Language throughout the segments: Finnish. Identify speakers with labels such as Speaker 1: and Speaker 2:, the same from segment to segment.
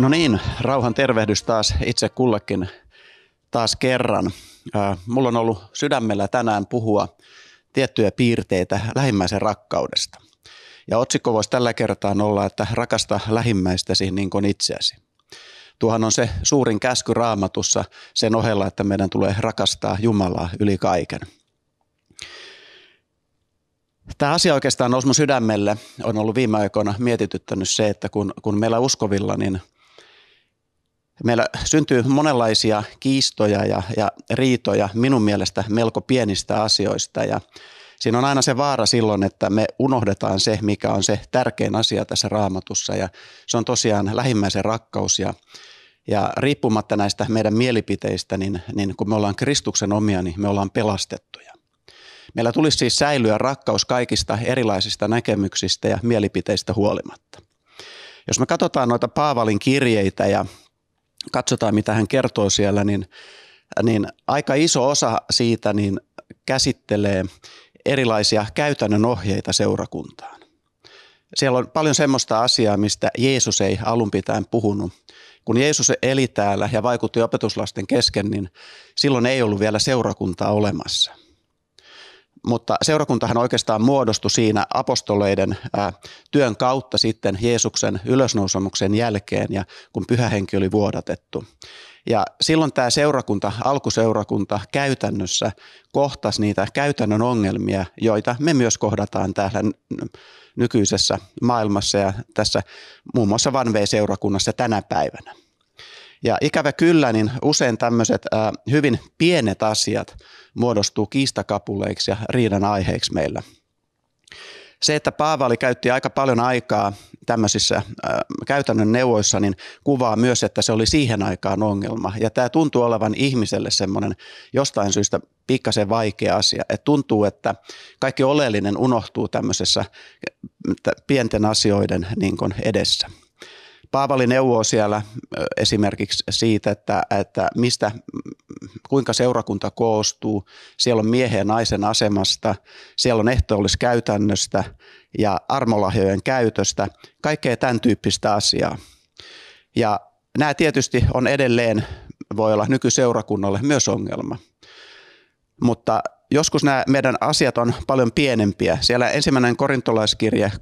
Speaker 1: No niin, rauhan tervehdys taas itse kullekin taas kerran. Mulla on ollut sydämellä tänään puhua tiettyjä piirteitä lähimmäisen rakkaudesta. Ja otsikko voisi tällä kertaa olla, että rakasta lähimmäistäsi niin kuin itseäsi. Tuohan on se suurin käsky raamatussa sen ohella, että meidän tulee rakastaa Jumalaa yli kaiken. Tämä asia oikeastaan nousi mun sydämelle. On ollut viime aikoina mietityttänyt se, että kun, kun meillä uskovilla, niin – meillä syntyy monenlaisia kiistoja ja, ja riitoja minun mielestä melko pienistä asioista ja siinä on aina se vaara silloin, että me unohdetaan se, mikä on se tärkein asia tässä raamatussa ja se on tosiaan lähimmäisen rakkaus ja, ja riippumatta näistä meidän mielipiteistä, niin, niin kun me ollaan Kristuksen omia, niin me ollaan pelastettuja. Meillä tulisi siis säilyä rakkaus kaikista erilaisista näkemyksistä ja mielipiteistä huolimatta. Jos me katsotaan noita Paavalin kirjeitä ja katsotaan mitä hän kertoo siellä, niin, niin aika iso osa siitä niin käsittelee erilaisia käytännön ohjeita seurakuntaan. Siellä on paljon semmoista asiaa, mistä Jeesus ei alun pitäen puhunut. Kun Jeesus eli täällä ja vaikutti opetuslasten kesken, niin silloin ei ollut vielä seurakuntaa olemassa – mutta seurakuntahan oikeastaan muodostui siinä apostoleiden ää, työn kautta sitten Jeesuksen ylösnousemuksen jälkeen ja kun pyhähenki oli vuodatettu. Ja silloin tämä seurakunta, alkuseurakunta käytännössä kohtasi niitä käytännön ongelmia, joita me myös kohdataan täällä nykyisessä maailmassa ja tässä muun muassa Vanveen seurakunnassa tänä päivänä. Ja ikävä kyllä, niin usein tämmöiset äh, hyvin pienet asiat muodostuu kiistakapuleiksi ja riidan aiheiksi meillä. Se, että Paavali käytti aika paljon aikaa tämmöisissä äh, käytännön neuvoissa, niin kuvaa myös, että se oli siihen aikaan ongelma. Ja tämä tuntuu olevan ihmiselle semmoinen jostain syystä pikkasen vaikea asia. Et tuntuu, että kaikki oleellinen unohtuu tämmöisessä pienten asioiden niin edessä. Paavali neuvoo siellä esimerkiksi siitä, että, että mistä, kuinka seurakunta koostuu. Siellä on miehen ja naisen asemasta, siellä on ehtoolliskäytännöstä ja armolahjojen käytöstä, kaikkea tämän tyyppistä asiaa. Ja nämä tietysti on edelleen, voi olla nykyseurakunnalle myös ongelma. Mutta joskus nämä meidän asiat on paljon pienempiä. Siellä ensimmäinen korintolaiskirje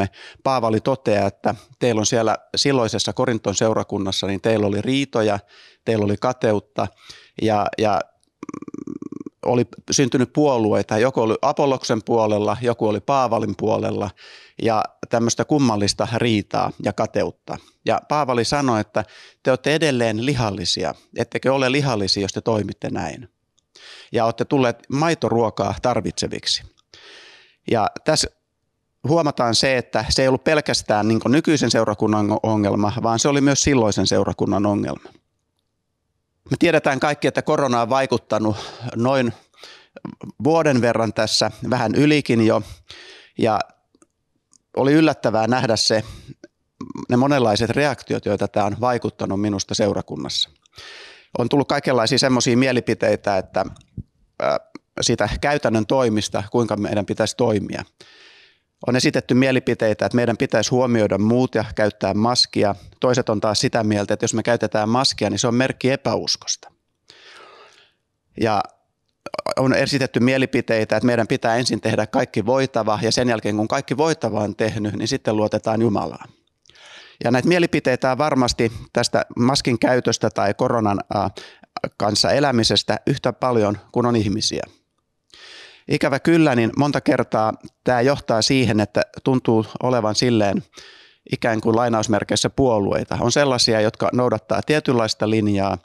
Speaker 1: 3.3, Paavali toteaa, että teillä on siellä silloisessa Korinton seurakunnassa, niin teillä oli riitoja, teillä oli kateutta ja, ja oli syntynyt puolueita, joku oli Apolloksen puolella, joku oli Paavalin puolella ja tämmöistä kummallista riitaa ja kateutta. Ja Paavali sanoi, että te olette edelleen lihallisia, ettekö ole lihallisia, jos te toimitte näin ja olette tulleet maitoruokaa tarvitseviksi. Ja tässä huomataan se, että se ei ollut pelkästään niin nykyisen seurakunnan ongelma, vaan se oli myös silloisen seurakunnan ongelma. Me tiedetään kaikki, että korona on vaikuttanut noin vuoden verran tässä, vähän ylikin jo, ja oli yllättävää nähdä se, ne monenlaiset reaktiot, joita tämä on vaikuttanut minusta seurakunnassa. On tullut kaikenlaisia semmoisia mielipiteitä, että sitä käytännön toimista, kuinka meidän pitäisi toimia. On esitetty mielipiteitä, että meidän pitäisi huomioida muut ja käyttää maskia. Toiset on taas sitä mieltä, että jos me käytetään maskia, niin se on merkki epäuskosta. Ja on esitetty mielipiteitä, että meidän pitää ensin tehdä kaikki voitava ja sen jälkeen kun kaikki voitava on tehnyt, niin sitten luotetaan Jumalaan. Ja näitä mielipiteitä on varmasti tästä maskin käytöstä tai koronan kanssa elämisestä yhtä paljon kuin on ihmisiä. Ikävä kyllä, niin monta kertaa tämä johtaa siihen, että tuntuu olevan silleen ikään kuin lainausmerkeissä puolueita. On sellaisia, jotka noudattaa tietynlaista linjaa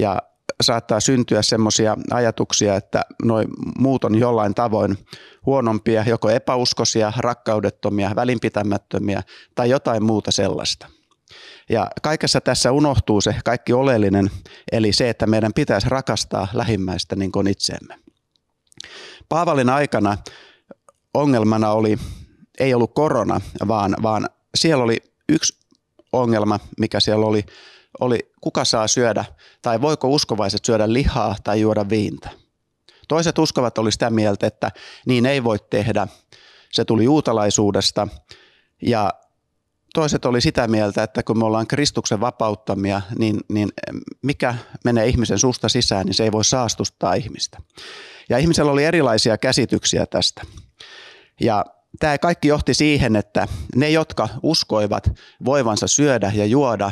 Speaker 1: ja saattaa syntyä semmoisia ajatuksia, että noi muut on jollain tavoin huonompia, joko epäuskoisia, rakkaudettomia, välinpitämättömiä tai jotain muuta sellaista. Ja kaikessa tässä unohtuu se kaikki oleellinen, eli se, että meidän pitäisi rakastaa lähimmäistä niin kuin itseemme. Paavalin aikana ongelmana oli, ei ollut korona, vaan, vaan siellä oli yksi ongelma, mikä siellä oli, oli kuka saa syödä tai voiko uskovaiset syödä lihaa tai juoda viintä. Toiset uskovat oli sitä mieltä, että niin ei voi tehdä. Se tuli juutalaisuudesta ja toiset oli sitä mieltä, että kun me ollaan Kristuksen vapauttamia, niin, niin mikä menee ihmisen suusta sisään, niin se ei voi saastuttaa ihmistä. Ja ihmisellä oli erilaisia käsityksiä tästä. Ja tämä kaikki johti siihen, että ne, jotka uskoivat voivansa syödä ja juoda,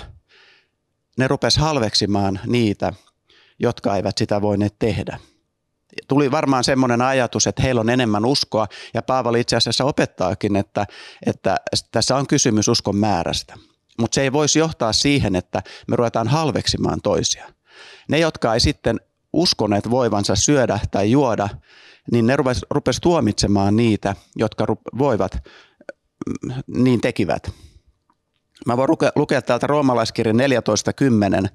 Speaker 1: ne rupes halveksimaan niitä, jotka eivät sitä voineet tehdä tuli varmaan semmoinen ajatus, että heillä on enemmän uskoa ja Paavali itse asiassa opettaakin, että, että tässä on kysymys uskon määrästä. Mutta se ei voisi johtaa siihen, että me ruvetaan halveksimaan toisia. Ne, jotka ei sitten uskoneet voivansa syödä tai juoda, niin ne rupesivat rupes tuomitsemaan niitä, jotka voivat, mm, niin tekivät. Mä voin lukea, täältä roomalaiskirjan 14.10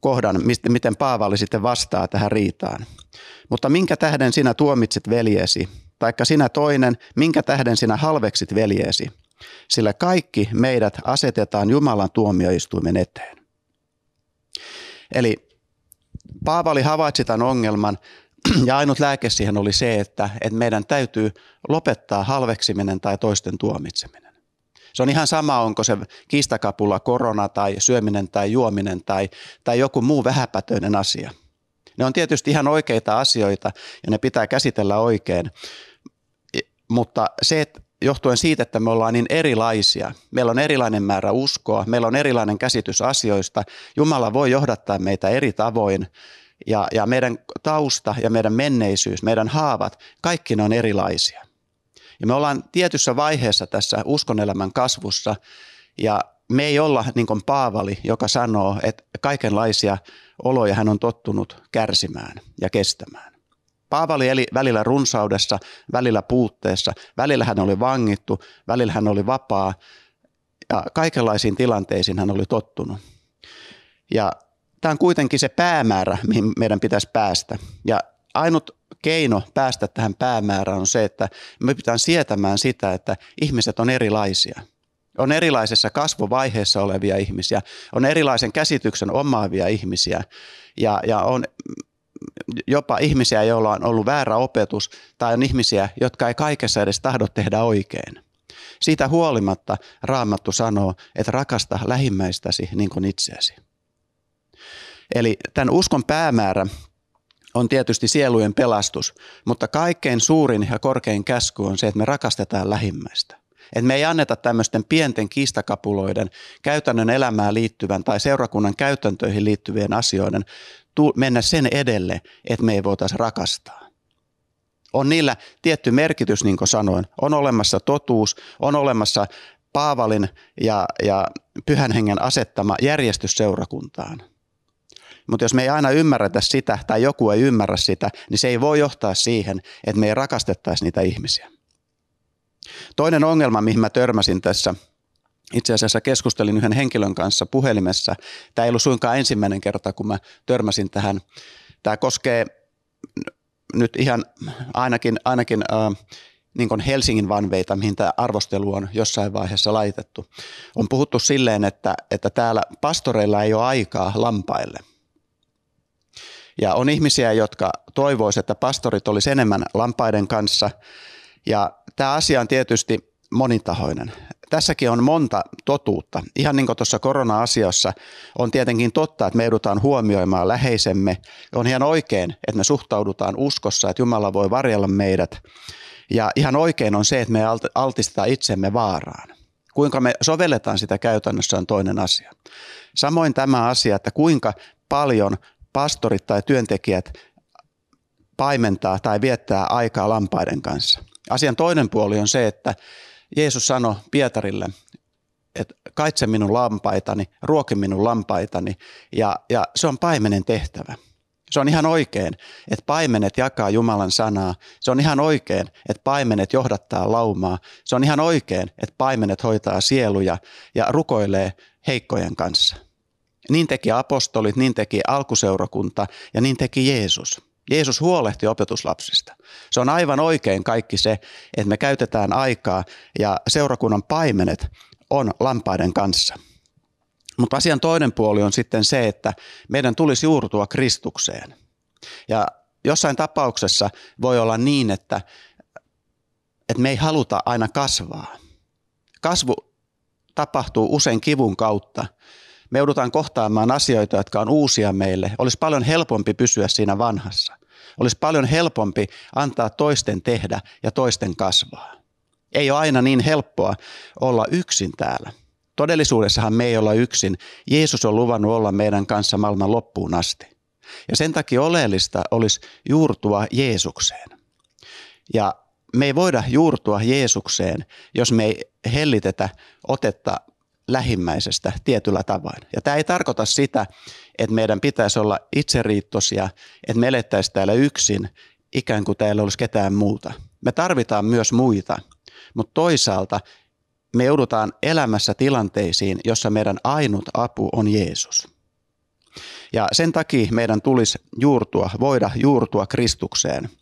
Speaker 1: kohdan, mistä, miten Paavali sitten vastaa tähän riitaan. Mutta minkä tähden sinä tuomitsit veljesi? Taikka sinä toinen, minkä tähden sinä halveksit veljesi? Sillä kaikki meidät asetetaan Jumalan tuomioistuimen eteen. Eli Paavali havaitsi tämän ongelman ja ainut lääke siihen oli se, että, että meidän täytyy lopettaa halveksiminen tai toisten tuomitseminen. Se on ihan sama, onko se kistakapula korona tai syöminen tai juominen tai, tai joku muu vähäpätöinen asia. Ne on tietysti ihan oikeita asioita ja ne pitää käsitellä oikein, mutta se, että johtuen siitä, että me ollaan niin erilaisia. Meillä on erilainen määrä uskoa, meillä on erilainen käsitys asioista. Jumala voi johdattaa meitä eri tavoin ja, ja meidän tausta ja meidän menneisyys, meidän haavat, kaikki ne on erilaisia. Ja me ollaan tietyssä vaiheessa tässä uskonelämän kasvussa ja me ei olla niin kuin Paavali, joka sanoo, että kaikenlaisia oloja hän on tottunut kärsimään ja kestämään. Paavali eli välillä runsaudessa, välillä puutteessa, välillä hän oli vangittu, välillä hän oli vapaa ja kaikenlaisiin tilanteisiin hän oli tottunut. Ja tämä on kuitenkin se päämäärä, mihin meidän pitäisi päästä. Ja ainut keino päästä tähän päämäärään on se, että me pitää sietämään sitä, että ihmiset on erilaisia. On erilaisessa kasvovaiheessa olevia ihmisiä, on erilaisen käsityksen omaavia ihmisiä ja, ja on jopa ihmisiä, joilla on ollut väärä opetus tai on ihmisiä, jotka ei kaikessa edes tahdo tehdä oikein. Siitä huolimatta Raamattu sanoo, että rakasta lähimmäistäsi niin kuin itseäsi. Eli tämän uskon päämäärä on tietysti sielujen pelastus, mutta kaikkein suurin ja korkein käsky on se, että me rakastetaan lähimmäistä. Et me ei anneta tämmöisten pienten kiistakapuloiden, käytännön elämään liittyvän tai seurakunnan käytäntöihin liittyvien asioiden mennä sen edelle, että me ei voitaisi rakastaa. On niillä tietty merkitys, niin kuin sanoin. On olemassa totuus, on olemassa Paavalin ja, ja pyhän hengen asettama järjestys seurakuntaan. Mutta jos me ei aina ymmärretä sitä tai joku ei ymmärrä sitä, niin se ei voi johtaa siihen, että me ei rakastettaisi niitä ihmisiä. Toinen ongelma, mihin mä törmäsin tässä, itse asiassa keskustelin yhden henkilön kanssa puhelimessa. Tämä ei ollut suinkaan ensimmäinen kerta, kun mä törmäsin tähän. Tämä koskee nyt ihan ainakin, ainakin äh, niin kuin Helsingin vanveita, mihin tämä arvostelu on jossain vaiheessa laitettu. On puhuttu silleen, että, että täällä pastoreilla ei ole aikaa lampaille. Ja on ihmisiä, jotka toivoisivat, että pastorit olisi enemmän lampaiden kanssa. Ja tämä asia on tietysti monitahoinen. Tässäkin on monta totuutta. Ihan niin kuin tuossa korona-asiassa on tietenkin totta, että me joudutaan huomioimaan läheisemme. On ihan oikein, että me suhtaudutaan uskossa, että Jumala voi varjella meidät. Ja ihan oikein on se, että me altistetaan itsemme vaaraan. Kuinka me sovelletaan sitä käytännössä on toinen asia. Samoin tämä asia, että kuinka paljon pastorit tai työntekijät paimentaa tai viettää aikaa lampaiden kanssa. Asian toinen puoli on se, että Jeesus sanoi Pietarille, että kaitse minun lampaitani, ruoki minun lampaitani ja, ja se on paimenen tehtävä. Se on ihan oikein, että paimenet jakaa Jumalan sanaa. Se on ihan oikein, että paimenet johdattaa laumaa. Se on ihan oikein, että paimenet hoitaa sieluja ja rukoilee heikkojen kanssa. Niin teki apostolit, niin teki alkuseurakunta ja niin teki Jeesus. Jeesus huolehti opetuslapsista. Se on aivan oikein kaikki se, että me käytetään aikaa ja seurakunnan paimenet on lampaiden kanssa. Mutta asian toinen puoli on sitten se, että meidän tulisi juurtua Kristukseen. Ja jossain tapauksessa voi olla niin, että, että me ei haluta aina kasvaa. Kasvu tapahtuu usein kivun kautta me joudutaan kohtaamaan asioita, jotka on uusia meille. Olisi paljon helpompi pysyä siinä vanhassa. Olisi paljon helpompi antaa toisten tehdä ja toisten kasvaa. Ei ole aina niin helppoa olla yksin täällä. Todellisuudessahan me ei olla yksin. Jeesus on luvannut olla meidän kanssa maailman loppuun asti. Ja sen takia oleellista olisi juurtua Jeesukseen. Ja me ei voida juurtua Jeesukseen, jos me ei hellitetä otetta lähimmäisestä tietyllä tavoin. Ja tämä ei tarkoita sitä, että meidän pitäisi olla itseriittoisia, että me elettäisiin täällä yksin, ikään kuin täällä olisi ketään muuta. Me tarvitaan myös muita, mutta toisaalta me joudutaan elämässä tilanteisiin, jossa meidän ainut apu on Jeesus. Ja sen takia meidän tulisi juurtua, voida juurtua Kristukseen –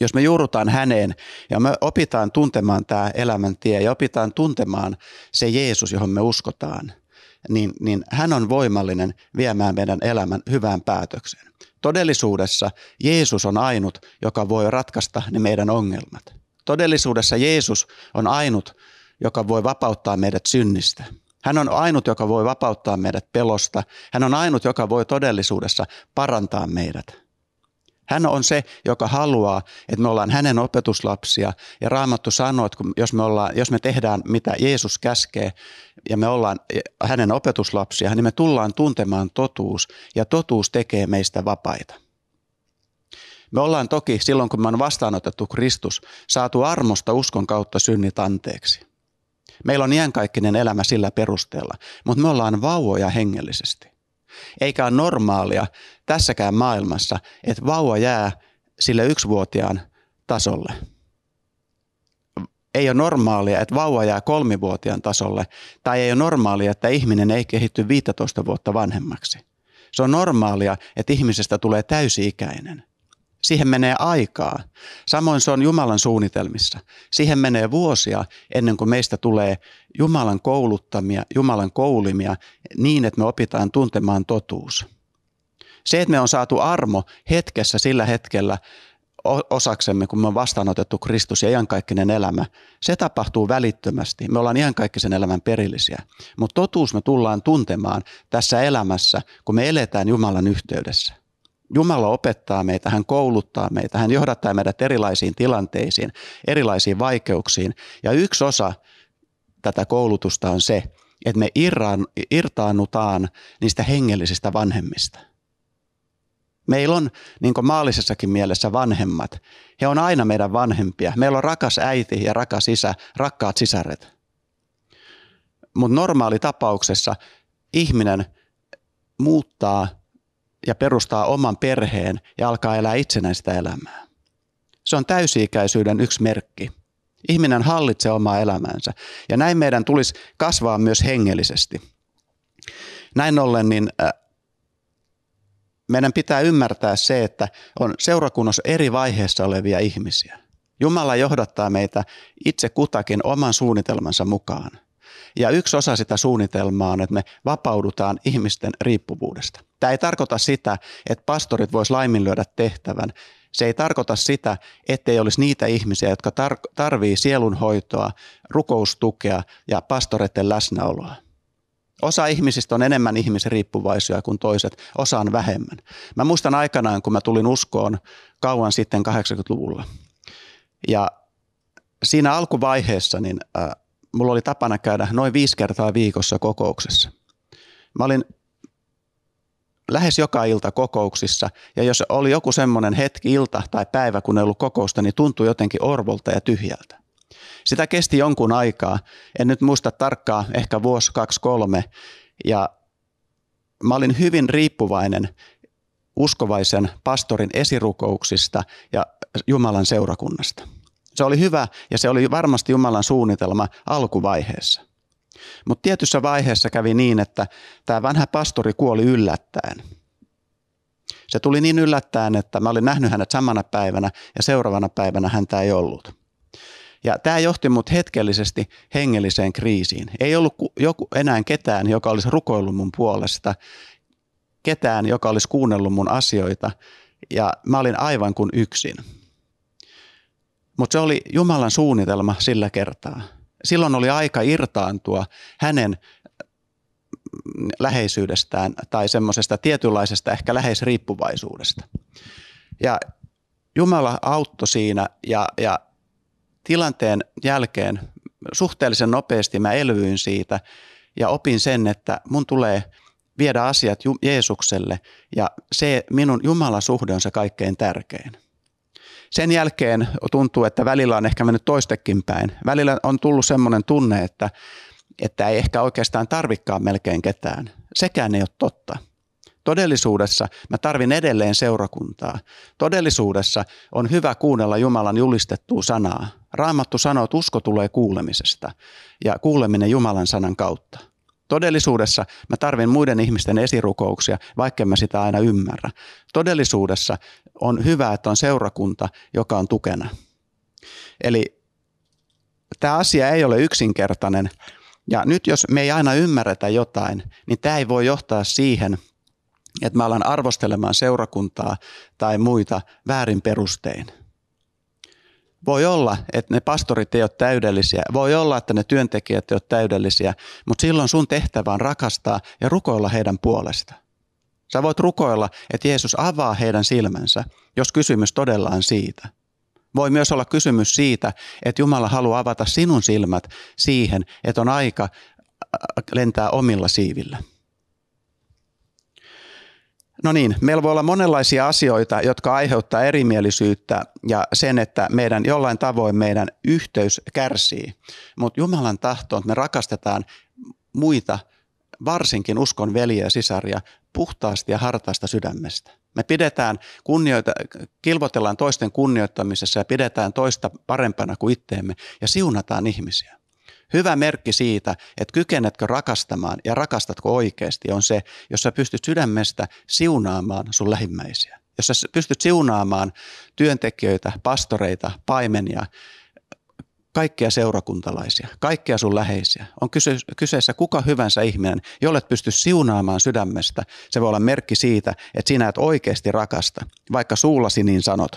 Speaker 1: jos me juurutaan häneen ja me opitaan tuntemaan tämä elämäntie ja opitaan tuntemaan se Jeesus, johon me uskotaan, niin, niin hän on voimallinen viemään meidän elämän hyvään päätökseen. Todellisuudessa Jeesus on ainut, joka voi ratkaista ne meidän ongelmat. Todellisuudessa Jeesus on ainut, joka voi vapauttaa meidät synnistä. Hän on ainut, joka voi vapauttaa meidät pelosta. Hän on ainut, joka voi todellisuudessa parantaa meidät. Hän on se, joka haluaa, että me ollaan hänen opetuslapsia. Ja Raamattu sanoo, että jos, me ollaan, jos me tehdään mitä Jeesus käskee ja me ollaan hänen opetuslapsia, niin me tullaan tuntemaan totuus ja totuus tekee meistä vapaita. Me ollaan toki silloin, kun me on vastaanotettu Kristus, saatu armosta uskon kautta synnit anteeksi. Meillä on iänkaikkinen elämä sillä perusteella, mutta me ollaan vauvoja hengellisesti. Eikä ole normaalia tässäkään maailmassa, että vauva jää sille yksivuotiaan tasolle. Ei ole normaalia, että vauva jää kolmivuotiaan tasolle, tai ei ole normaalia, että ihminen ei kehitty 15 vuotta vanhemmaksi. Se on normaalia, että ihmisestä tulee täysi-ikäinen. Siihen menee aikaa. Samoin se on Jumalan suunnitelmissa. Siihen menee vuosia ennen kuin meistä tulee Jumalan kouluttamia, Jumalan koulimia niin, että me opitaan tuntemaan totuus. Se, että me on saatu armo hetkessä sillä hetkellä osaksemme, kun me on vastaanotettu Kristus ja iankaikkinen elämä, se tapahtuu välittömästi. Me ollaan iankaikkisen elämän perillisiä. Mutta totuus me tullaan tuntemaan tässä elämässä, kun me eletään Jumalan yhteydessä. Jumala opettaa meitä, hän kouluttaa meitä, hän johdattaa meidät erilaisiin tilanteisiin, erilaisiin vaikeuksiin. Ja yksi osa tätä koulutusta on se, että me irraan, irtaannutaan niistä hengellisistä vanhemmista. Meillä on niin maallisessakin mielessä vanhemmat. He on aina meidän vanhempia. Meillä on rakas äiti ja rakas isä, rakkaat sisaret. Mutta normaali tapauksessa ihminen muuttaa ja perustaa oman perheen ja alkaa elää itsenäistä elämää. Se on täysi-ikäisyyden yksi merkki. Ihminen hallitsee omaa elämäänsä ja näin meidän tulisi kasvaa myös hengellisesti. Näin ollen niin äh, meidän pitää ymmärtää se, että on seurakunnassa eri vaiheessa olevia ihmisiä. Jumala johdattaa meitä itse kutakin oman suunnitelmansa mukaan. Ja yksi osa sitä suunnitelmaa on, että me vapaudutaan ihmisten riippuvuudesta. Tämä ei tarkoita sitä, että pastorit vois laiminlyödä tehtävän. Se ei tarkoita sitä, ettei olisi niitä ihmisiä, jotka tar- tarvii sielunhoitoa, rukoustukea ja pastoreiden läsnäoloa. Osa ihmisistä on enemmän ihmisriippuvaisia kuin toiset, osa on vähemmän. Mä muistan aikanaan, kun mä tulin uskoon kauan sitten 80-luvulla. Ja siinä alkuvaiheessa niin, äh, mulla oli tapana käydä noin viisi kertaa viikossa kokouksessa. Mä olin lähes joka ilta kokouksissa. Ja jos oli joku semmoinen hetki, ilta tai päivä, kun ei ollut kokousta, niin tuntui jotenkin orvolta ja tyhjältä. Sitä kesti jonkun aikaa. En nyt muista tarkkaa, ehkä vuosi, kaksi, kolme. Ja mä olin hyvin riippuvainen uskovaisen pastorin esirukouksista ja Jumalan seurakunnasta. Se oli hyvä ja se oli varmasti Jumalan suunnitelma alkuvaiheessa. Mutta tietyssä vaiheessa kävi niin, että tämä vanha pastori kuoli yllättäen. Se tuli niin yllättäen, että mä olin nähnyt hänet samana päivänä ja seuraavana päivänä häntä ei ollut. Ja tämä johti mut hetkellisesti hengelliseen kriisiin. Ei ollut joku, enää ketään, joka olisi rukoillut mun puolesta, ketään, joka olisi kuunnellut mun asioita, ja mä olin aivan kuin yksin. Mutta se oli Jumalan suunnitelma sillä kertaa silloin oli aika irtaantua hänen läheisyydestään tai semmoisesta tietynlaisesta ehkä läheisriippuvaisuudesta. Ja Jumala auttoi siinä ja, ja tilanteen jälkeen suhteellisen nopeasti mä elvyin siitä ja opin sen, että mun tulee viedä asiat Jeesukselle ja se minun suhde on se kaikkein tärkein. Sen jälkeen tuntuu, että välillä on ehkä mennyt toistekin päin. Välillä on tullut semmoinen tunne, että, että ei ehkä oikeastaan tarvikaan melkein ketään. Sekään ei ole totta. Todellisuudessa mä tarvin edelleen seurakuntaa. Todellisuudessa on hyvä kuunnella Jumalan julistettua sanaa. Raamattu sanoo, että usko tulee kuulemisesta ja kuuleminen Jumalan sanan kautta. Todellisuudessa mä tarvin muiden ihmisten esirukouksia, vaikka mä sitä aina ymmärrä. Todellisuudessa on hyvä, että on seurakunta, joka on tukena. Eli tämä asia ei ole yksinkertainen. Ja nyt jos me ei aina ymmärretä jotain, niin tämä ei voi johtaa siihen, että mä alan arvostelemaan seurakuntaa tai muita väärin perustein – voi olla, että ne pastorit ei ole täydellisiä, voi olla, että ne työntekijät ei ole täydellisiä, mutta silloin sun tehtävä on rakastaa ja rukoilla heidän puolesta. Sä voit rukoilla, että Jeesus avaa heidän silmänsä, jos kysymys todella on siitä. Voi myös olla kysymys siitä, että Jumala haluaa avata sinun silmät siihen, että on aika äh, lentää omilla siivillä. No niin, meillä voi olla monenlaisia asioita, jotka aiheuttaa erimielisyyttä ja sen, että meidän jollain tavoin meidän yhteys kärsii. Mutta Jumalan tahto on, että me rakastetaan muita, varsinkin uskon veljiä ja sisaria, puhtaasti ja hartaasta sydämestä. Me pidetään kunnioita, kilvoitellaan toisten kunnioittamisessa ja pidetään toista parempana kuin itteemme ja siunataan ihmisiä hyvä merkki siitä, että kykenetkö rakastamaan ja rakastatko oikeasti, on se, jos sä pystyt sydämestä siunaamaan sun lähimmäisiä. Jos sä pystyt siunaamaan työntekijöitä, pastoreita, paimenia, kaikkia seurakuntalaisia, kaikkia sun läheisiä. On kyseessä kuka hyvänsä ihminen, jolle pysty siunaamaan sydämestä. Se voi olla merkki siitä, että sinä et oikeasti rakasta, vaikka suullasi niin sanot.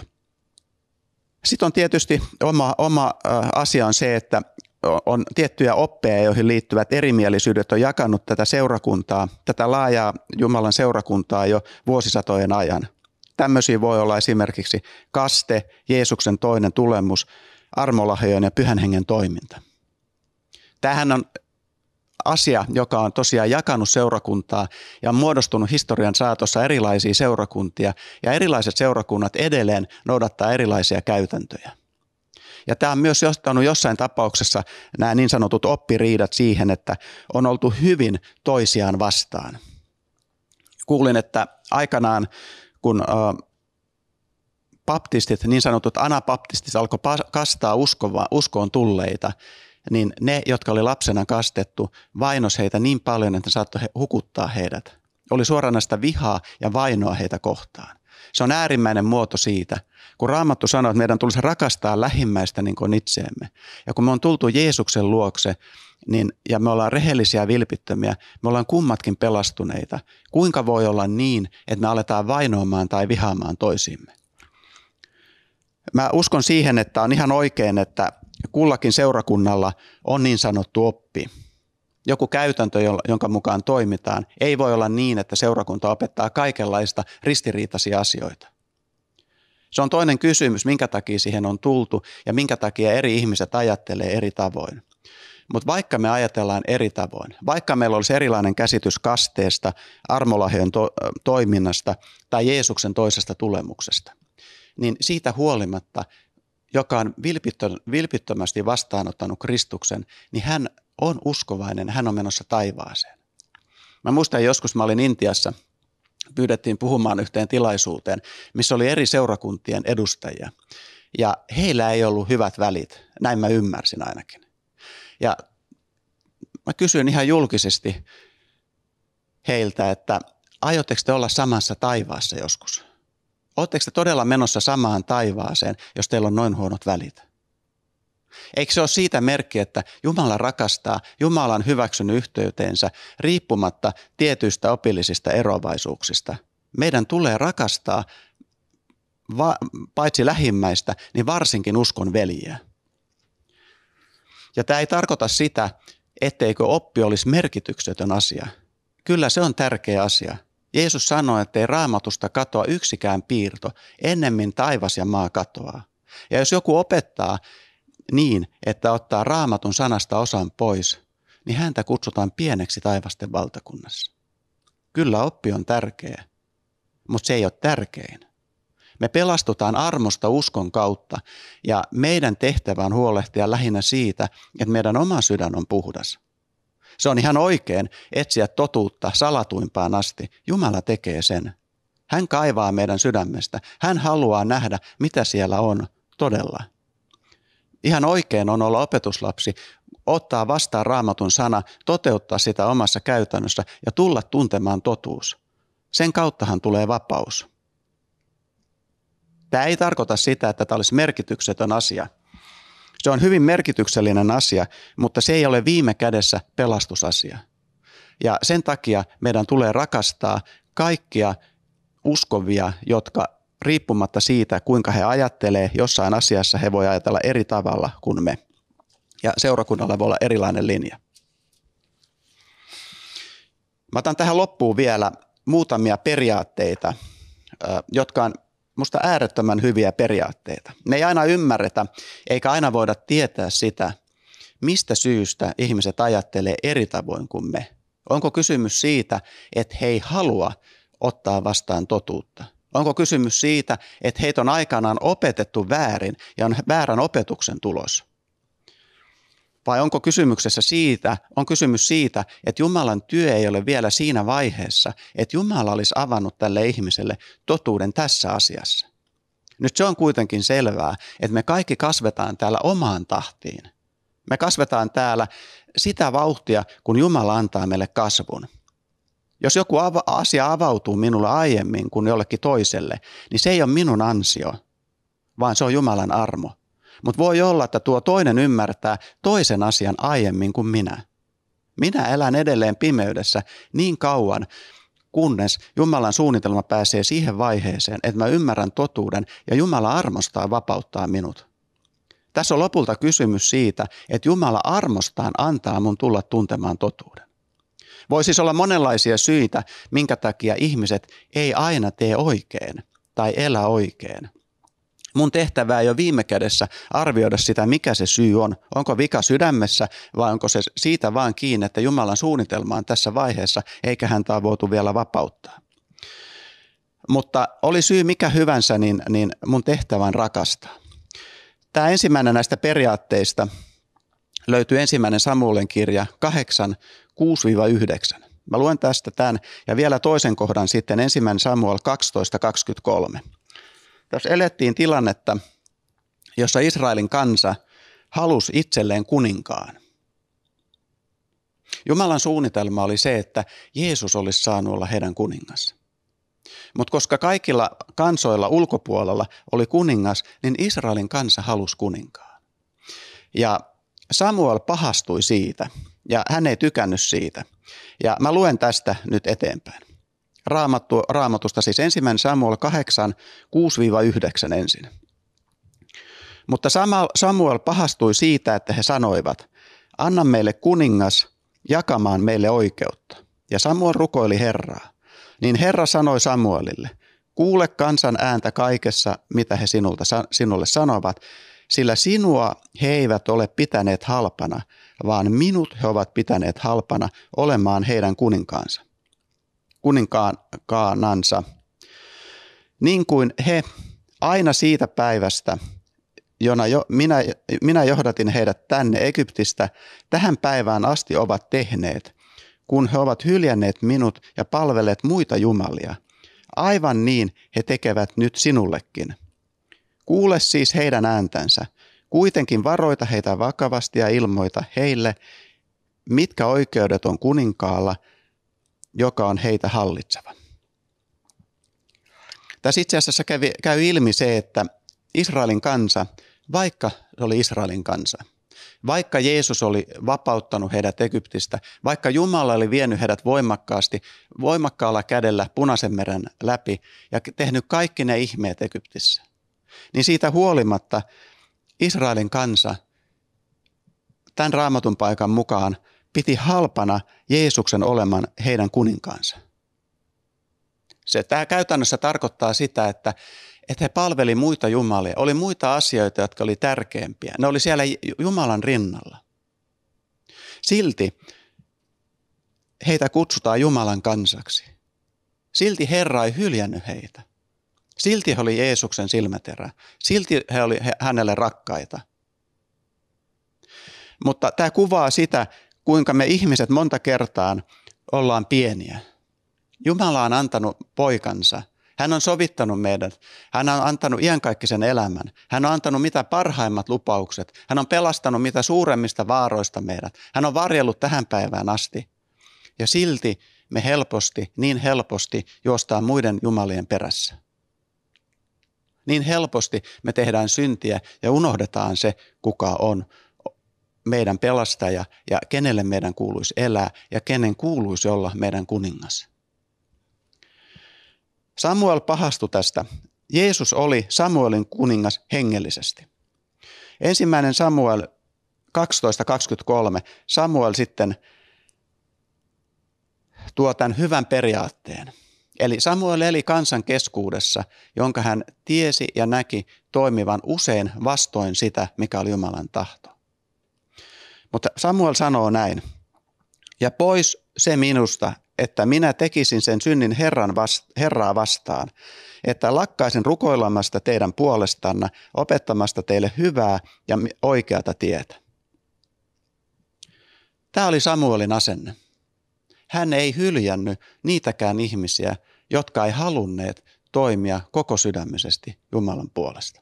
Speaker 1: Sitten on tietysti oma, oma asia on se, että on tiettyjä oppeja, joihin liittyvät erimielisyydet on jakanut tätä seurakuntaa, tätä laajaa Jumalan seurakuntaa jo vuosisatojen ajan. Tämmöisiä voi olla esimerkiksi kaste, Jeesuksen toinen tulemus, armolahjojen ja pyhän hengen toiminta. Tähän on asia, joka on tosiaan jakanut seurakuntaa ja on muodostunut historian saatossa erilaisia seurakuntia ja erilaiset seurakunnat edelleen noudattaa erilaisia käytäntöjä. Ja tämä on myös johtanut jossain tapauksessa nämä niin sanotut oppiriidat siihen, että on oltu hyvin toisiaan vastaan. Kuulin, että aikanaan kun baptistit, niin sanotut anapaptistit alkoi kastaa uskova, uskoon tulleita, niin ne, jotka oli lapsena kastettu, vainos heitä niin paljon, että saattoi hukuttaa heidät. Oli suoranaista vihaa ja vainoa heitä kohtaan. Se on äärimmäinen muoto siitä, kun Raamattu sanoo, että meidän tulisi rakastaa lähimmäistä niin kuin itseemme. Ja kun me on tultu Jeesuksen luokse, niin, ja me ollaan rehellisiä ja vilpittömiä, me ollaan kummatkin pelastuneita. Kuinka voi olla niin, että me aletaan vainoamaan tai vihaamaan toisimme? Mä uskon siihen, että on ihan oikein, että kullakin seurakunnalla on niin sanottu oppi – joku käytäntö, jonka mukaan toimitaan, ei voi olla niin, että seurakunta opettaa kaikenlaista ristiriitaisia asioita. Se on toinen kysymys, minkä takia siihen on tultu ja minkä takia eri ihmiset ajattelee eri tavoin. Mutta vaikka me ajatellaan eri tavoin, vaikka meillä olisi erilainen käsitys kasteesta, armolahjojen to- toiminnasta tai Jeesuksen toisesta tulemuksesta, niin siitä huolimatta, joka on vilpittömästi vastaanottanut Kristuksen, niin hän on uskovainen, hän on menossa taivaaseen. Mä muistan joskus, mä olin Intiassa, pyydettiin puhumaan yhteen tilaisuuteen, missä oli eri seurakuntien edustajia. Ja heillä ei ollut hyvät välit, näin mä ymmärsin ainakin. Ja mä kysyin ihan julkisesti heiltä, että aiotteko te olla samassa taivaassa joskus? Oletteko te todella menossa samaan taivaaseen, jos teillä on noin huonot välit? Eikö se ole siitä merkki, että Jumala rakastaa, Jumala on hyväksynyt yhteyteensä riippumatta tietyistä opillisista eroavaisuuksista? Meidän tulee rakastaa va- paitsi lähimmäistä, niin varsinkin uskon veljiä. Ja tämä ei tarkoita sitä, etteikö oppi olisi merkityksetön asia. Kyllä se on tärkeä asia. Jeesus sanoi, ei raamatusta katoa yksikään piirto, ennemmin taivas ja maa katoaa. Ja jos joku opettaa, niin, että ottaa raamatun sanasta osan pois, niin häntä kutsutaan pieneksi taivasten valtakunnassa. Kyllä oppi on tärkeä, mutta se ei ole tärkein. Me pelastutaan armosta uskon kautta ja meidän tehtävä on huolehtia lähinnä siitä, että meidän oma sydän on puhdas. Se on ihan oikein etsiä totuutta salatuimpaan asti. Jumala tekee sen. Hän kaivaa meidän sydämestä. Hän haluaa nähdä, mitä siellä on todella ihan oikein on olla opetuslapsi, ottaa vastaan raamatun sana, toteuttaa sitä omassa käytännössä ja tulla tuntemaan totuus. Sen kauttahan tulee vapaus. Tämä ei tarkoita sitä, että tämä olisi merkityksetön asia. Se on hyvin merkityksellinen asia, mutta se ei ole viime kädessä pelastusasia. Ja sen takia meidän tulee rakastaa kaikkia uskovia, jotka riippumatta siitä, kuinka he ajattelee, jossain asiassa he voi ajatella eri tavalla kuin me. Ja seurakunnalla voi olla erilainen linja. Mä otan tähän loppuun vielä muutamia periaatteita, jotka on musta äärettömän hyviä periaatteita. Me ei aina ymmärretä, eikä aina voida tietää sitä, mistä syystä ihmiset ajattelee eri tavoin kuin me. Onko kysymys siitä, että he ei halua ottaa vastaan totuutta – Onko kysymys siitä, että heitä on aikanaan opetettu väärin ja on väärän opetuksen tulos? Vai onko kysymyksessä siitä, on kysymys siitä, että Jumalan työ ei ole vielä siinä vaiheessa, että Jumala olisi avannut tälle ihmiselle totuuden tässä asiassa? Nyt se on kuitenkin selvää, että me kaikki kasvetaan täällä omaan tahtiin. Me kasvetaan täällä sitä vauhtia, kun Jumala antaa meille kasvun. Jos joku ava- asia avautuu minulle aiemmin kuin jollekin toiselle, niin se ei ole minun ansio, vaan se on Jumalan armo. Mutta voi olla, että tuo toinen ymmärtää toisen asian aiemmin kuin minä. Minä elän edelleen pimeydessä niin kauan, kunnes Jumalan suunnitelma pääsee siihen vaiheeseen, että mä ymmärrän totuuden ja Jumala armostaa vapauttaa minut. Tässä on lopulta kysymys siitä, että Jumala armostaan antaa mun tulla tuntemaan totuuden. Voi siis olla monenlaisia syitä, minkä takia ihmiset ei aina tee oikein tai elä oikein. Mun tehtävää ei ole viime kädessä arvioida sitä, mikä se syy on. Onko vika sydämessä vai onko se siitä vaan kiinni, että Jumalan suunnitelma on tässä vaiheessa, eikä häntä ole voitu vielä vapauttaa. Mutta oli syy mikä hyvänsä, niin, niin mun tehtävä on rakastaa. Tämä ensimmäinen näistä periaatteista löytyy ensimmäinen Samuelin kirja 8, 6-9. Mä luen tästä tämän ja vielä toisen kohdan sitten ensimmäinen Samuel 12.23. Tässä elettiin tilannetta, jossa Israelin kansa halusi itselleen kuninkaan. Jumalan suunnitelma oli se, että Jeesus olisi saanut olla heidän kuningas. Mutta koska kaikilla kansoilla ulkopuolella oli kuningas, niin Israelin kansa halusi kuninkaan. Ja Samuel pahastui siitä, ja hän ei tykännyt siitä. Ja mä luen tästä nyt eteenpäin. Raamattu, raamatusta siis ensimmäinen Samuel 8, 6-9 ensin. Mutta Samuel pahastui siitä, että he sanoivat, anna meille kuningas jakamaan meille oikeutta. Ja Samuel rukoili Herraa. Niin Herra sanoi Samuelille, kuule kansan ääntä kaikessa, mitä he sinulta, sinulle sanovat, sillä sinua he eivät ole pitäneet halpana – vaan minut he ovat pitäneet halpana olemaan heidän kuninkaansa. Kuninkaanansa. Niin kuin he aina siitä päivästä, jona jo, minä, minä johdatin heidät tänne Egyptistä, tähän päivään asti ovat tehneet, kun he ovat hyljänneet minut ja palvelleet muita jumalia. Aivan niin he tekevät nyt sinullekin. Kuule siis heidän ääntänsä, Kuitenkin varoita heitä vakavasti ja ilmoita heille, mitkä oikeudet on kuninkaalla, joka on heitä hallitseva. Tässä itse asiassa kävi, käy ilmi se, että Israelin kansa, vaikka se oli Israelin kansa, vaikka Jeesus oli vapauttanut heidät Egyptistä, vaikka Jumala oli vienyt heidät voimakkaasti, voimakkaalla kädellä punaisen meren läpi ja tehnyt kaikki ne ihmeet Egyptissä, niin siitä huolimatta Israelin kansa tämän raamatun paikan mukaan piti halpana Jeesuksen oleman heidän kuninkaansa. Se tämä käytännössä tarkoittaa sitä, että, että he palveli muita jumalia, oli muita asioita, jotka oli tärkeämpiä. Ne oli siellä Jumalan rinnalla. Silti heitä kutsutaan Jumalan kansaksi. Silti Herra ei hyljännyt heitä. Silti he oli Jeesuksen silmäterä. Silti he oli hänelle rakkaita. Mutta tämä kuvaa sitä, kuinka me ihmiset monta kertaa ollaan pieniä. Jumala on antanut poikansa. Hän on sovittanut meidät. Hän on antanut iankaikkisen elämän. Hän on antanut mitä parhaimmat lupaukset. Hän on pelastanut mitä suuremmista vaaroista meidät. Hän on varjellut tähän päivään asti. Ja silti me helposti, niin helposti, juostaan muiden jumalien perässä niin helposti me tehdään syntiä ja unohdetaan se, kuka on meidän pelastaja ja kenelle meidän kuuluisi elää ja kenen kuuluisi olla meidän kuningas. Samuel pahastui tästä. Jeesus oli Samuelin kuningas hengellisesti. Ensimmäinen Samuel 12.23 Samuel sitten tuo tämän hyvän periaatteen – Eli Samuel eli kansan keskuudessa, jonka hän tiesi ja näki toimivan usein vastoin sitä, mikä oli Jumalan tahto. Mutta Samuel sanoo näin, ja pois se minusta, että minä tekisin sen synnin Herran vast, Herraa vastaan, että lakkaisin rukoilemasta teidän puolestanne, opettamasta teille hyvää ja oikeata tietä. Tämä oli Samuelin asenne hän ei hyljännyt niitäkään ihmisiä, jotka ei halunneet toimia koko sydämisesti Jumalan puolesta.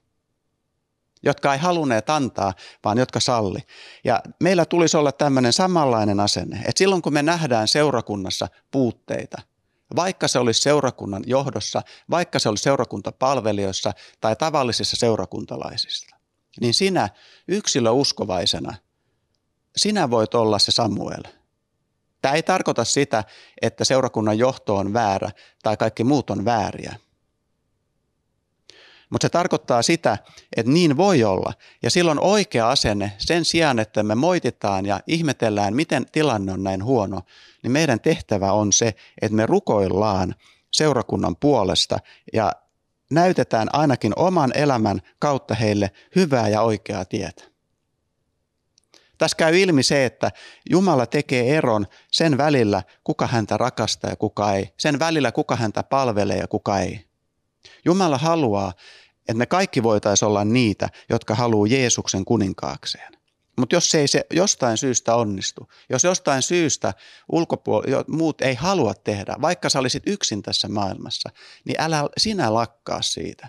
Speaker 1: Jotka ei halunneet antaa, vaan jotka salli. Ja meillä tulisi olla tämmöinen samanlainen asenne, että silloin kun me nähdään seurakunnassa puutteita, vaikka se olisi seurakunnan johdossa, vaikka se olisi seurakuntapalvelijoissa tai tavallisissa seurakuntalaisissa, niin sinä yksilöuskovaisena, sinä voit olla se Samuel – Tämä ei tarkoita sitä, että seurakunnan johto on väärä tai kaikki muut on vääriä. Mutta se tarkoittaa sitä, että niin voi olla. Ja silloin oikea asenne, sen sijaan, että me moititaan ja ihmetellään, miten tilanne on näin huono, niin meidän tehtävä on se, että me rukoillaan seurakunnan puolesta ja näytetään ainakin oman elämän kautta heille hyvää ja oikeaa tietä. Tässä käy ilmi se, että Jumala tekee eron sen välillä, kuka häntä rakastaa ja kuka ei. Sen välillä, kuka häntä palvelee ja kuka ei. Jumala haluaa, että me kaikki voitaisiin olla niitä, jotka haluaa Jeesuksen kuninkaakseen. Mutta jos ei se jostain syystä onnistu, jos jostain syystä ulkopuol- muut ei halua tehdä, vaikka sä olisit yksin tässä maailmassa, niin älä sinä lakkaa siitä.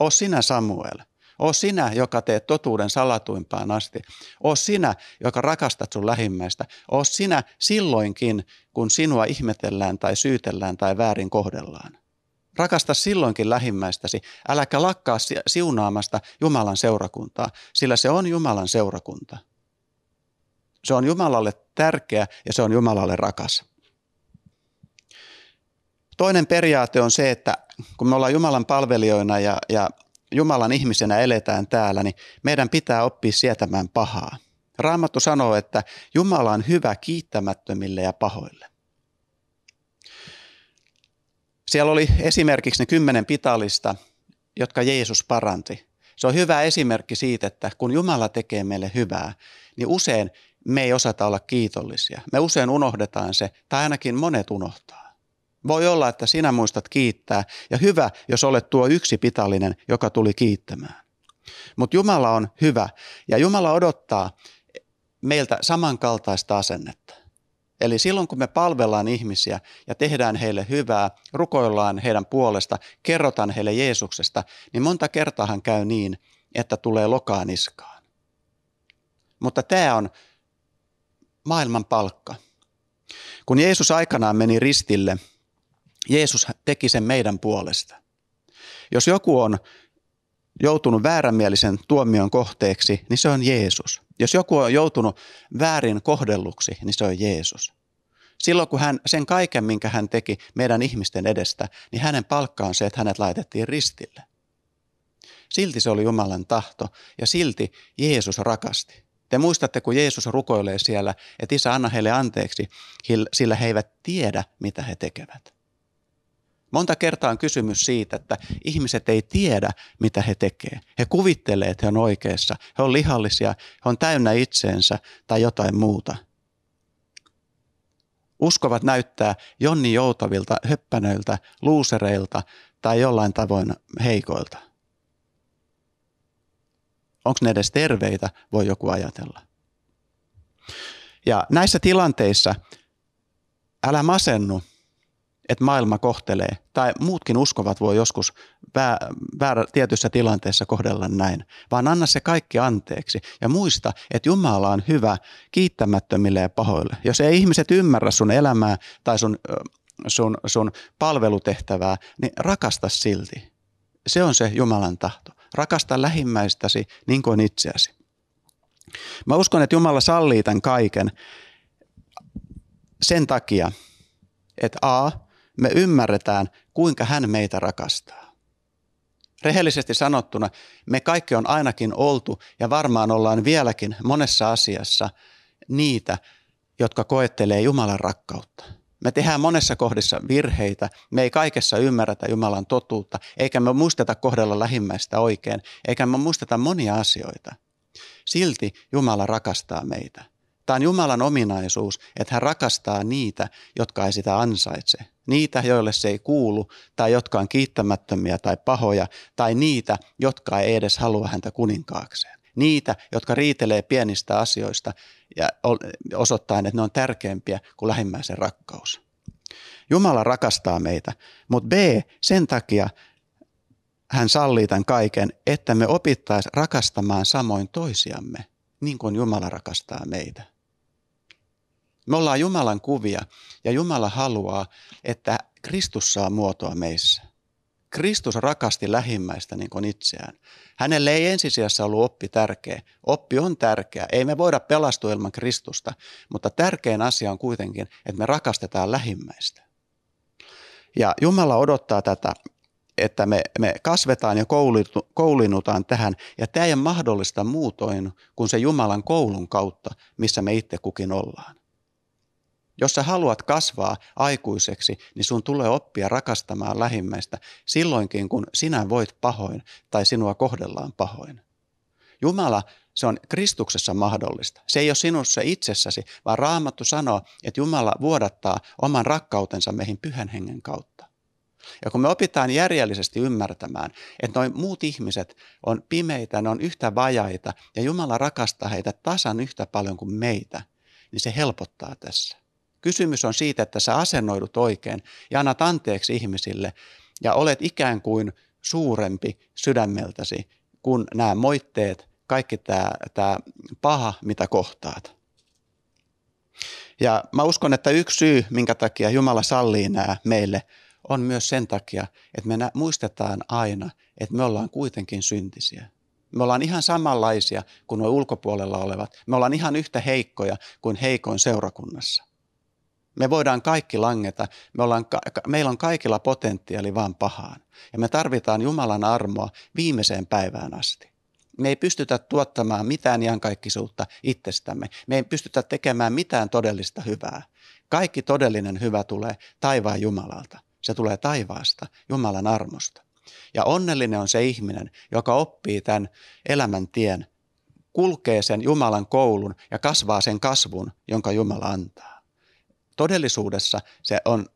Speaker 1: O sinä Samuel. O sinä, joka teet totuuden salatuimpaan asti. O sinä, joka rakastat sun lähimmäistä. O sinä silloinkin, kun sinua ihmetellään tai syytellään tai väärin kohdellaan. Rakasta silloinkin lähimmäistäsi, äläkä lakkaa siunaamasta Jumalan seurakuntaa, sillä se on Jumalan seurakunta. Se on Jumalalle tärkeä ja se on Jumalalle rakas. Toinen periaate on se, että kun me ollaan Jumalan palvelijoina ja, ja Jumalan ihmisenä eletään täällä, niin meidän pitää oppia sietämään pahaa. Raamattu sanoo, että Jumala on hyvä kiittämättömille ja pahoille. Siellä oli esimerkiksi ne kymmenen pitalista, jotka Jeesus paranti. Se on hyvä esimerkki siitä, että kun Jumala tekee meille hyvää, niin usein me ei osata olla kiitollisia. Me usein unohdetaan se, tai ainakin monet unohtaa. Voi olla, että sinä muistat kiittää ja hyvä, jos olet tuo yksi pitallinen, joka tuli kiittämään. Mutta Jumala on hyvä ja Jumala odottaa meiltä samankaltaista asennetta. Eli silloin kun me palvellaan ihmisiä ja tehdään heille hyvää, rukoillaan heidän puolesta, kerrotaan heille Jeesuksesta, niin monta kertaa hän käy niin, että tulee lokaan niskaan. Mutta tämä on maailman palkka. Kun Jeesus aikanaan meni ristille – Jeesus teki sen meidän puolesta. Jos joku on joutunut väärämielisen tuomion kohteeksi, niin se on Jeesus. Jos joku on joutunut väärin kohdelluksi, niin se on Jeesus. Silloin kun hän sen kaiken, minkä hän teki meidän ihmisten edestä, niin hänen palkka on se, että hänet laitettiin ristille. Silti se oli Jumalan tahto ja silti Jeesus rakasti. Te muistatte, kun Jeesus rukoilee siellä, että isä anna heille anteeksi, sillä he eivät tiedä, mitä he tekevät. Monta kertaa on kysymys siitä, että ihmiset ei tiedä, mitä he tekevät. He kuvittelee, että he on oikeassa, he on lihallisia, he on täynnä itseensä tai jotain muuta. Uskovat näyttää jonni joutavilta, höppänöiltä, luusereilta tai jollain tavoin heikoilta. Onko ne edes terveitä, voi joku ajatella. Ja näissä tilanteissa älä masennu, että maailma kohtelee, tai muutkin uskovat voi joskus väär, väär, tietyssä tilanteessa kohdella näin, vaan anna se kaikki anteeksi ja muista, että Jumala on hyvä kiittämättömille ja pahoille. Jos ei ihmiset ymmärrä sun elämää tai sun, sun, sun palvelutehtävää, niin rakasta silti. Se on se Jumalan tahto. Rakasta lähimmäistäsi niin kuin itseäsi. Mä uskon, että Jumala sallii tämän kaiken sen takia, että A, me ymmärretään, kuinka hän meitä rakastaa. Rehellisesti sanottuna, me kaikki on ainakin oltu ja varmaan ollaan vieläkin monessa asiassa niitä, jotka koettelee Jumalan rakkautta. Me tehdään monessa kohdissa virheitä, me ei kaikessa ymmärretä Jumalan totuutta, eikä me muisteta kohdella lähimmäistä oikein, eikä me muisteta monia asioita. Silti Jumala rakastaa meitä. Tämä on Jumalan ominaisuus, että hän rakastaa niitä, jotka ei sitä ansaitse niitä, joille se ei kuulu, tai jotka on kiittämättömiä tai pahoja, tai niitä, jotka ei edes halua häntä kuninkaakseen. Niitä, jotka riitelee pienistä asioista ja osoittaa, että ne on tärkeämpiä kuin lähimmäisen rakkaus. Jumala rakastaa meitä, mutta B, sen takia hän sallii tämän kaiken, että me opittaisiin rakastamaan samoin toisiamme, niin kuin Jumala rakastaa meitä. Me ollaan Jumalan kuvia ja Jumala haluaa, että Kristus saa muotoa meissä. Kristus rakasti lähimmäistä niin kuin itseään. Hänelle ei ensisijassa ollut oppi tärkeä. Oppi on tärkeä. Ei me voida pelastua ilman Kristusta, mutta tärkein asia on kuitenkin, että me rakastetaan lähimmäistä. Ja Jumala odottaa tätä, että me, me kasvetaan ja koulinutaan tähän. Ja tämä ei ole mahdollista muutoin kuin se Jumalan koulun kautta, missä me itse kukin ollaan. Jos sä haluat kasvaa aikuiseksi, niin sun tulee oppia rakastamaan lähimmäistä silloinkin, kun sinä voit pahoin tai sinua kohdellaan pahoin. Jumala, se on Kristuksessa mahdollista. Se ei ole sinussa itsessäsi, vaan Raamattu sanoo, että Jumala vuodattaa oman rakkautensa meihin pyhän hengen kautta. Ja kun me opitaan järjellisesti ymmärtämään, että noin muut ihmiset on pimeitä, ne on yhtä vajaita ja Jumala rakastaa heitä tasan yhtä paljon kuin meitä, niin se helpottaa tässä. Kysymys on siitä, että sä asennoidut oikein ja annat anteeksi ihmisille ja olet ikään kuin suurempi sydämeltäsi kuin nämä moitteet, kaikki tämä, tämä paha, mitä kohtaat. Ja mä uskon, että yksi syy, minkä takia Jumala sallii nämä meille, on myös sen takia, että me muistetaan aina, että me ollaan kuitenkin syntisiä. Me ollaan ihan samanlaisia kuin nuo ulkopuolella olevat. Me ollaan ihan yhtä heikkoja kuin heikoin seurakunnassa. Me voidaan kaikki langeta. Me ollaan, meillä on kaikilla potentiaali vaan pahaan. Ja me tarvitaan Jumalan armoa viimeiseen päivään asti. Me ei pystytä tuottamaan mitään iankaikkisuutta itsestämme. Me ei pystytä tekemään mitään todellista hyvää. Kaikki todellinen hyvä tulee taivaan Jumalalta. Se tulee taivaasta, Jumalan armosta. Ja onnellinen on se ihminen, joka oppii tämän elämän tien, kulkee sen Jumalan koulun ja kasvaa sen kasvun, jonka Jumala antaa. Todellisuudessa se on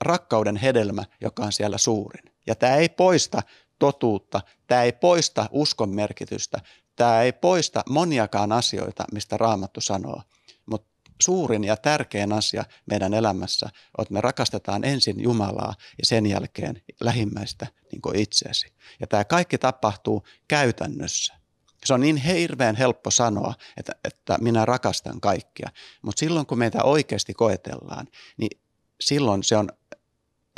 Speaker 1: rakkauden hedelmä, joka on siellä suurin. Ja tämä ei poista totuutta, tämä ei poista uskon merkitystä, tämä ei poista moniakaan asioita, mistä Raamattu sanoo. Mutta suurin ja tärkein asia meidän elämässä on, että me rakastetaan ensin Jumalaa ja sen jälkeen lähimmäistä niin kuin itseäsi. Ja tämä kaikki tapahtuu käytännössä. Se on niin hirveän helppo sanoa, että, että minä rakastan kaikkia, mutta silloin kun meitä oikeasti koetellaan, niin silloin se on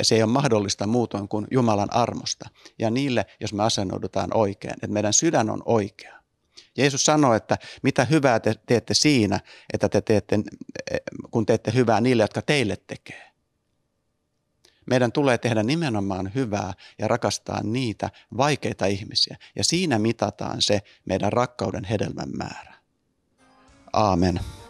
Speaker 1: se ei ole mahdollista muutoin kuin Jumalan armosta. Ja niille, jos me asennoidutaan oikein, että meidän sydän on oikea. Jeesus sanoi, että mitä hyvää te teette siinä, että te teette, kun teette hyvää niille, jotka teille tekee. Meidän tulee tehdä nimenomaan hyvää ja rakastaa niitä vaikeita ihmisiä. Ja siinä mitataan se meidän rakkauden hedelmän määrä. Aamen.